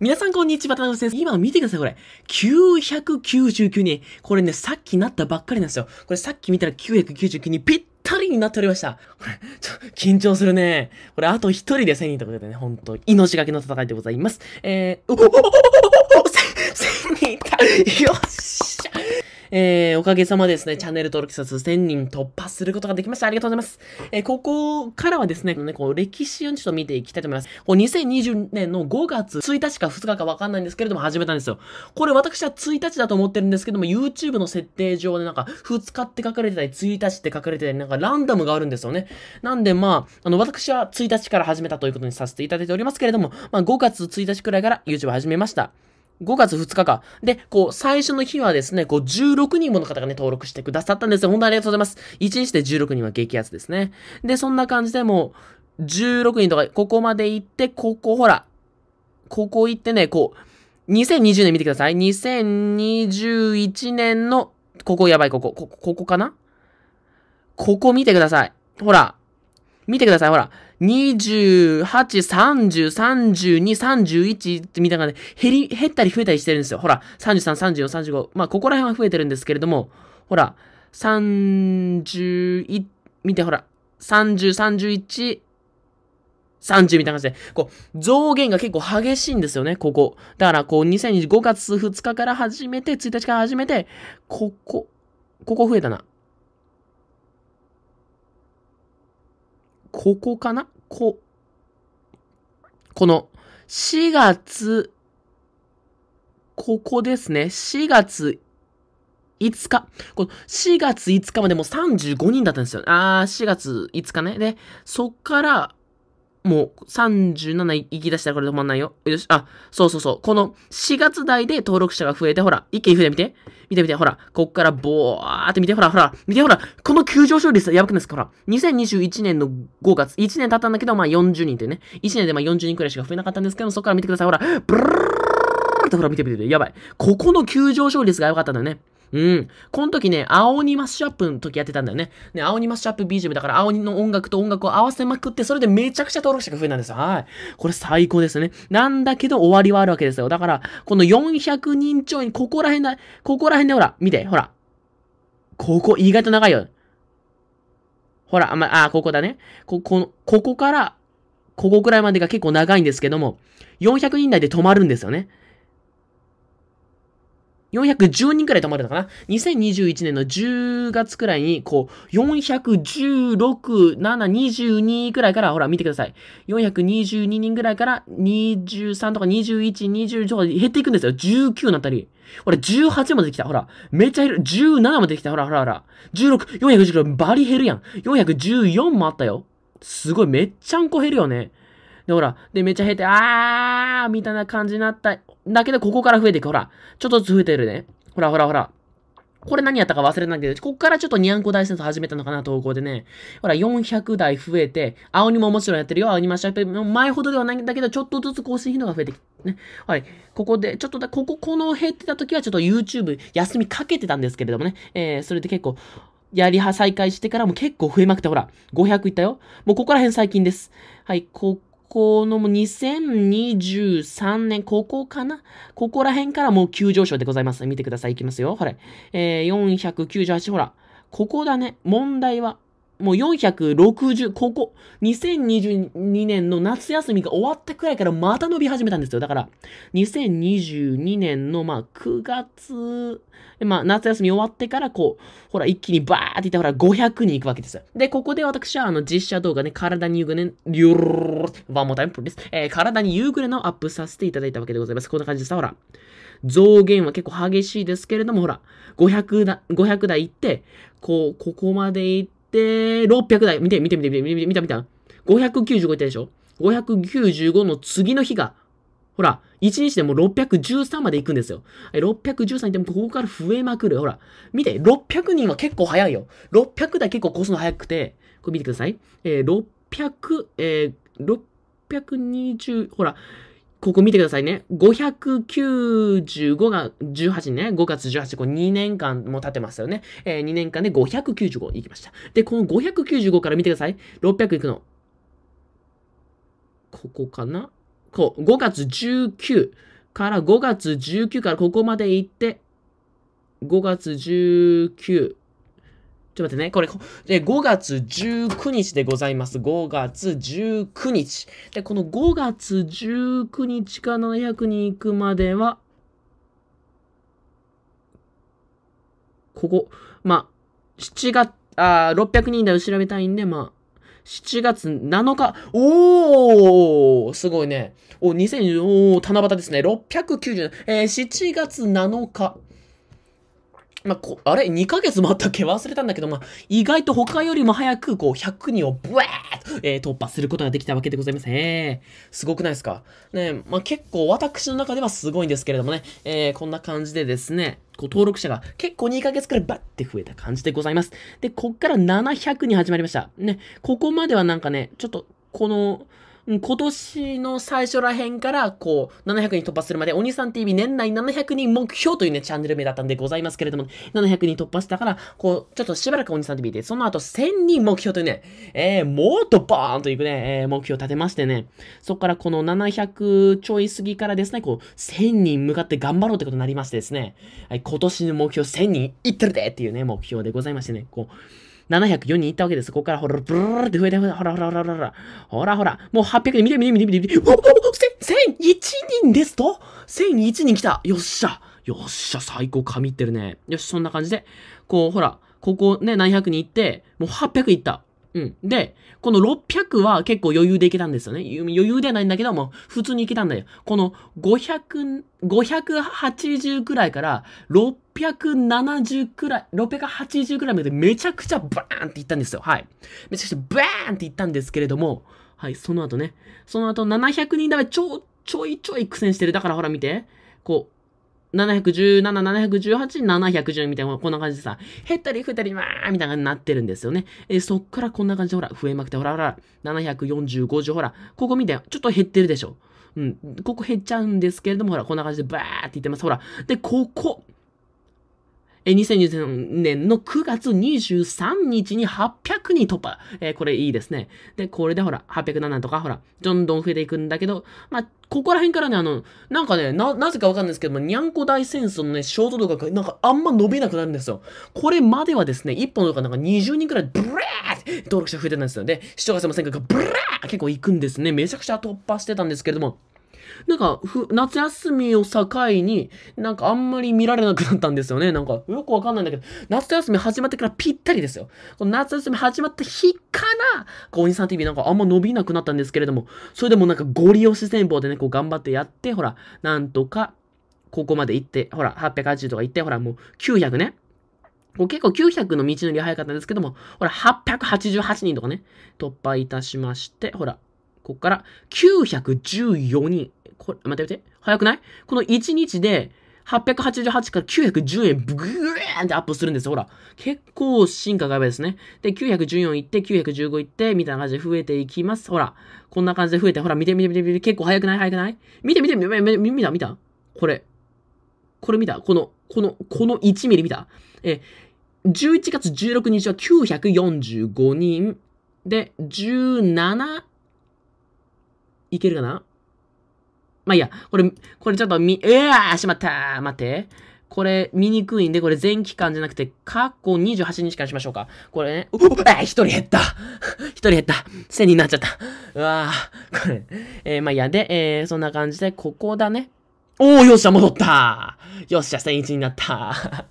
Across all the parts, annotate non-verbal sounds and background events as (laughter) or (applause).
皆さんこんにちは、田辺先生。今見てください、これ。999人。これね、さっきなったばっかりなんですよ。これさっき見たら999人、ぴったりになっておりました。これ、ちょ、緊張するね。これ、あと一人で1000人ということでね、ほんと、命がけの戦いでございます。えー、おおおおおおお !1000 人いたよっしゃえー、おかげさまですね、チャンネル登録者数1000人突破することができました。ありがとうございます。えー、ここからはですね、このね、こう、歴史をちょっと見ていきたいと思います。こう、2020年の5月1日か2日かわかんないんですけれども、始めたんですよ。これ私は1日だと思ってるんですけども、YouTube の設定上でなんか、2日って書かれてたり、1日って書かれてたり、なんかランダムがあるんですよね。なんで、まあ、あの、私は1日から始めたということにさせていただいておりますけれども、まあ、5月1日くらいから YouTube 始めました。5月2日か。で、こう、最初の日はですね、こう、16人もの方がね、登録してくださったんですよ。本当にありがとうございます。1日で16人は激アツですね。で、そんな感じでもう、16人とか、ここまで行って、ここ、ほら、ここ行ってね、こう、2020年見てください。2021年の、ここやばい、ここ、ここ、ここかなここ見てください。ほら、見てください、ほら。28、30、32、31みたいな感じで減り、減ったり増えたりしてるんですよ。ほら、33、34、35。まあ、ここら辺は増えてるんですけれども、ほら、31、見てほら、30、31、30みたいな感じで、こう、増減が結構激しいんですよね、ここ。だから、こう、2025月2日から始めて、1日から始めて、ここ、ここ増えたな。ここかなこ、この4月、ここですね。4月5日。この4月5日までもう35人だったんですよ。あー、4月5日ね。で、そっから、もう37行き出したらこれ止まんないよ。よし、あ、そうそうそう。この4月台で登録者が増えて、ほら、一気に増えてみて。見てみて、ほら、こっからボーって見て、ほら、ほら、見てほら、この急上昇率やばくないですかほら、2021年の5月、1年経ったんだけど、まあ40人ってね、1年でまあ40人くらいしか増えなかったんですけど、そこから見てください、ほら、ブルーってほら見てみて、やばい。ここの急上昇率がやばかったんだよね。うん。この時ね、青鬼マッシュアップの時やってたんだよね。ね、青鬼マッシュアップ BGM だから青鬼の音楽と音楽を合わせまくって、それでめちゃくちゃ登録者が増えたんですよ。はい。これ最高ですね。なんだけど終わりはあるわけですよ。だから、この400人超に、ここら辺だ、ここら辺でほら、見て、ほら。ここ意外と長いよ。ほら、あ、まあ、ここだね。こ、この、ここから、ここくらいまでが結構長いんですけども、400人台で止まるんですよね。410人くらい泊まるのかな ?2021 年の10月くらいに、こう、416、7、22くらいから、ほら、見てください。422人くらいから、23とか21、20とか減っていくんですよ。19なったり。ほら、18まで来た。ほら、めっちゃ減る。17まで来た。ほら、ほら、ほら。16、416、バリ減るやん。414もあったよ。すごい、めっちゃんこ減るよね。で、ほら、で、めっちゃ減って、あーみたいな感じになっただけど、ここから増えていく。ほら。ちょっとずつ増えてるね。ほらほらほら。これ何やったか忘れないけど、ここからちょっとニャンコ大戦争始めたのかな、投稿でね。ほら、400台増えて、青にももちろんやってるよ、青にました。前ほどではないんだけど、ちょっとずつ更新頻度が増えてきて、ね。はい。ここで、ちょっとだ、ここ、この減ってた時は、ちょっと YouTube 休みかけてたんですけれどもね。えー、それで結構、やりは再開してからも結構増えまくって、ほら、500いったよ。もうここら辺最近です。はい、ここの2023年、ここかなここら辺からもう急上昇でございます。見てください。いきますよ。ほれ。えー、498、ほら。ここだね。問題は、もう460、ここ、2022年の夏休みが終わったくらいからまた伸び始めたんですよ。だから、2022年の、まあ、9月、まあ、夏休み終わってから、こう、ほら、一気にバーっていったほら、500に行くわけですよ。で、ここで私は、あの、実写動画ね、体に夕暮れ、リュール、ワンモタイムプです。えー、体に夕暮れのアップさせていただいたわけでございます。こんな感じでさ、ほら、増減は結構激しいですけれども、ほら、500だ、500台行って、こう、ここまで行って、で、600台。見て、見て、見て、見て、見て、見た、見た。595いったでしょ ?595 の次の日が、ほら、1日でも613まで行くんですよ。613ってもここから増えまくる。ほら、見て、600人は結構早いよ。600台結構越すの早くて、これ見てください。えー、600、えー、620、ほら、ここ見てくださいね。595が18ね。5月18、これ2年間も経ってますよね。えー、2年間で595いきました。で、この595から見てください。600いくの。ここかなこう、5月19から5月19からここまで行って、5月19、ちょっと待ってね、これ、で5月19日でございます。5月19日。で、この5月19日か700に行くまでは、ここ、まあ、7月、あ600人台を調べたいんで、まあ、7月7日。おーすごいね。お、2010、おー、七夕ですね。697、えー、7月7日。まあ、こあれ ?2 ヶ月もあったっけ忘れたんだけど、まあ、意外と他よりも早く、こう、100人をブワーッと、えー、突破することができたわけでございます。えー、すごくないですかねまあ、結構私の中ではすごいんですけれどもね、えー、こんな感じでですね、こう登録者が結構2ヶ月くらいバッて増えた感じでございます。で、こっから700に始まりました。ね、ここまではなんかね、ちょっと、この、今年の最初ら辺から、こう、700人突破するまで、お兄さん TV 年内700人目標というね、チャンネル名だったんでございますけれども、700人突破したから、こう、ちょっとしばらくお兄さん TV で、その後1000人目標というね、えー、もっとバーンといくね、えー、目標を立てましてね、そこからこの700ちょい過ぎからですね、こう、1000人向かって頑張ろうってことになりましてですね、はい、今年の目標1000人いってるでっていうね、目標でございましてね、こう、704人いったわけです。ここからほら、ブルーって増えて、ほらほらほらほらほらほら、ほらもう800人、見て見て見て見て見て、おお !1001 人ですと !1001 人来たよっしゃよっしゃ最高神ってるね。よし、そんな感じで、こう、ほら、ここね、700人行って、もう800いった。うん。で、この600は結構余裕でいけたんですよね。余裕ではないんだけども、普通にいけたんだよ。この500、580くらいから670くらい、680くらいまでめちゃくちゃバーンっていったんですよ。はい。めちゃくちゃバーンっていったんですけれども、はい、その後ね。その後700人だめ、ちょ、ちょいちょい苦戦してる。だからほら見て。こう、717、718、710みたいな、こんな感じでさ、減ったり増えたり、まあ、みたいなになってるんですよね。えそっからこんな感じで、ほら、増えまくって、ほらほら、740、50、ほら、ここ見て、ちょっと減ってるでしょ。うん、ここ減っちゃうんですけれども、ほら、こんな感じでばーっていってます。ほら、で、ここ、え2023年の9月23日に800に突破。えー、これいいですね。で、これでほら、807とか、ほら、どんどん増えていくんだけど、まあ、ここら辺からね、あの、なんかね、な、なぜかわかんないですけども、にゃんこ大戦争のね、ショート動画が、なんかあんま伸びなくなるんですよ。これまではですね、1本とかなんか20人くらい、ブレーって登録者増えてたんですよ。で、視聴者様んかがブレー結構いくんですね。めちゃくちゃ突破してたんですけれども、なんか、ふ、夏休みを境に、なんかあんまり見られなくなったんですよね。なんか、よくわかんないんだけど、夏休み始まってからぴったりですよ。この夏休み始まった日から、こう、インさん TV なんかあんま伸びなくなったんですけれども、それでもなんかゴリ押し戦法でね、こう頑張ってやって、ほら、なんとか、ここまで行って、ほら、880とか行って、ほら、もう900ね。こう結構900の道のり早かったんですけども、ほら、888人とかね、突破いたしまして、ほら、ここから914人。これ、待って待って。早くないこの1日で、888から910円、ブグーンってアップするんですよ。ほら。結構進化がやばいですね。で、914行って、915行って、みたいな感じで増えていきます。ほら。こんな感じで増えて、ほら、見て見て見て見て、結構早くない早くない見て見て見て見て見た見たこれ。これ見たこの、この、この1ミリ見たえ、11月16日は945人。で、17いけるかなまあ、いいや、これ、これちょっとみ、うわーしまった待って。これ、見にくいんで、これ全期間じゃなくて、過去28日間しましょうか。これね、うわー一人減った (laughs) 一人減った1000になっちゃったうわーこれ、えー、まあ、いや、で、えー、そんな感じで、ここだね。おーよっしゃ戻ったよっしゃ !1001 になった (laughs)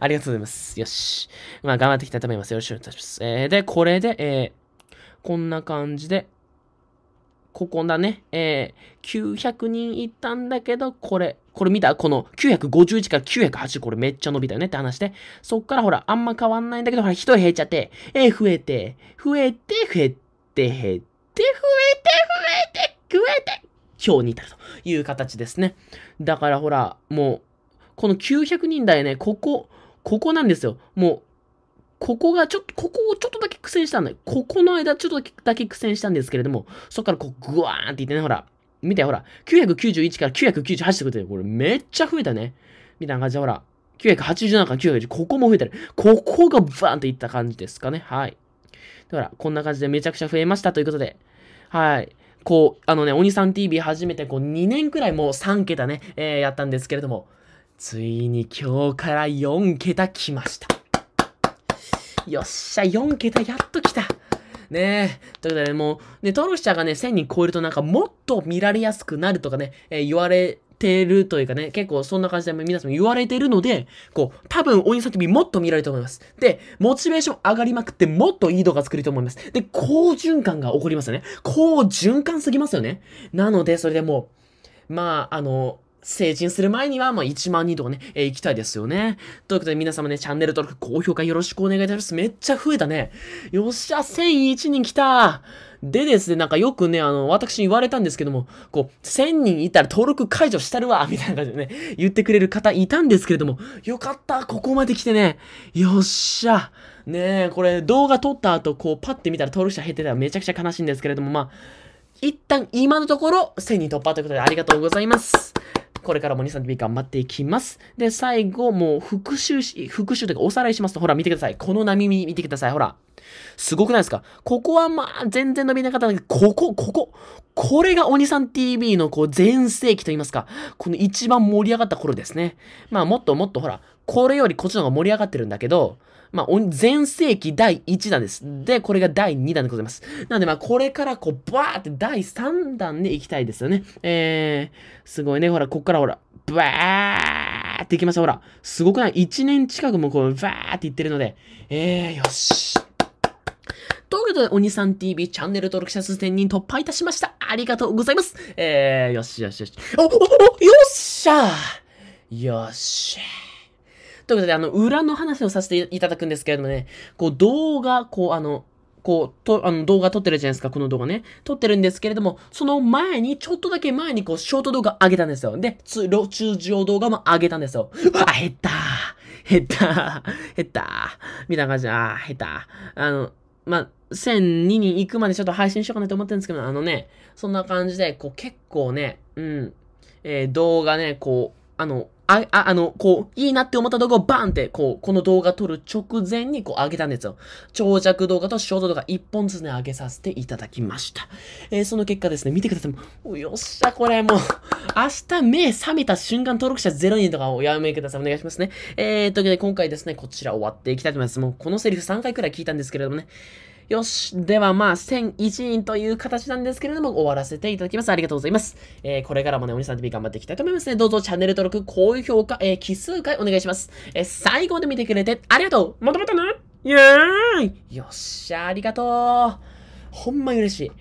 ありがとうございます。よし。まあ、頑張っていきたいと思います。よろしくお願いします。えー、で、これで、えー、こんな感じで、ここだね。えー、900人いったんだけど、これ、これ見たこの951から980、これめっちゃ伸びたよねって話で、そっからほら、あんま変わんないんだけど、ほら、人減っちゃって、えー、増えて、増えて、減って、減って、増えて、増えて、増えて、今日に至るという形ですね。だからほら、もう、この900人台ね、ここ、ここなんですよ。もう、ここがちょっと、ここをちょっとだけ苦戦したんだよ。ここの間ちょっとだけ苦戦したんですけれども、そっからこう、ぐわーんって言ってね、ほら、見てほら、991から998ってことで、これめっちゃ増えたね。みたいな感じで、ほら、987から990、ここも増えてる。ここがバーンっていった感じですかね。はい。だから、こんな感じでめちゃくちゃ増えましたということで、はい。こう、あのね、鬼さん TV 初めてこう2年くらいもう3桁ね、えー、やったんですけれども、ついに今日から4桁来ました。よっしゃ、4桁やっと来た。ねえ。ということで、もう、ね、登録者がね、1000人超えるとなんかもっと見られやすくなるとかね、えー、言われてるというかね、結構そんな感じで皆さん言われてるので、こう、多分オインスタもっと見られると思います。で、モチベーション上がりまくってもっといい動画作ると思います。で、好循環が起こりますよね。好循環すぎますよね。なので、それでもう、まあ、あの、成人する前には、まあ、1万人とかね、えー、行きたいですよね。ということで皆様ね、チャンネル登録、高評価よろしくお願いいたします。めっちゃ増えたね。よっしゃ、1001人来たでですね、なんかよくね、あの、私言われたんですけども、こう、1000人いたら登録解除したるわみたいな感じでね、言ってくれる方いたんですけれども、よかったここまで来てね、よっしゃねえ、これ動画撮った後、こう、パッて見たら登録者減ってたらめちゃくちゃ悲しいんですけれども、まあ、一旦今のところ1000人突破ということでありがとうございます。これからも2、3日頑張っていきます。で、最後、もう復習し、復習というかおさらいしますと、ほら見てください。この波見てください。ほら。すごくないですかここはまあ、全然伸びなかったんだけど、ここ、ここ。これが鬼さん TV のこう、全盛期と言いますか、この一番盛り上がった頃ですね。まあ、もっともっとほら、これよりこっちの方が盛り上がってるんだけど、まあ、前世紀第1弾です。で、これが第2弾でございます。なので、まあ、これからこう、バーって第3弾で行きたいですよね。えー、すごいね。ほら、こっからほら、バーって行きました。ほら、すごくない ?1 年近くもこう、バーっていってるので、えー、よし。ということで、おにさん TV チャンネル登録者数1000人突破いたしました。ありがとうございます。えー、よしよしよし。お、お、お、よっしゃよっしゃということで、あの、裏の話をさせていただくんですけれどもね、こう、動画、こう、あの、こう、と、あの、動画撮ってるじゃないですか、この動画ね。撮ってるんですけれども、その前に、ちょっとだけ前に、こう、ショート動画上げたんですよ。で、通路中上動画も上げたんですよ。あ、減った減った減ったみたいな感じで、あー、減ったあの、まあ、1002に行くまでちょっと配信しようかなと思ってるんですけど、あのね、そんな感じで、こう、結構ね、うん、えー、動画ね、こう、あの、あ、あ、あの、こう、いいなって思った動画をバンって、こう、この動画撮る直前にこう上げたんですよ。長尺動画とショート動画1本ずつね、上げさせていただきました。えー、その結果ですね、見てください。よっしゃ、これもう、明日目覚めた瞬間登録者0人とかおやめください。お願いしますね。えー、というわけで今回ですね、こちら終わっていきたいと思います。もうこのセリフ3回くらい聞いたんですけれどもね、よし。ではまあ、1001人という形なんですけれども、終わらせていただきます。ありがとうございます。えー、これからもね、お兄さん TV 頑張っていきたいと思いますね。どうぞチャンネル登録、高評価、えー、奇数回お願いします。えー、最後まで見てくれてありがとうまたまたなイェーイよっしゃ、ありがとうほんま嬉しい。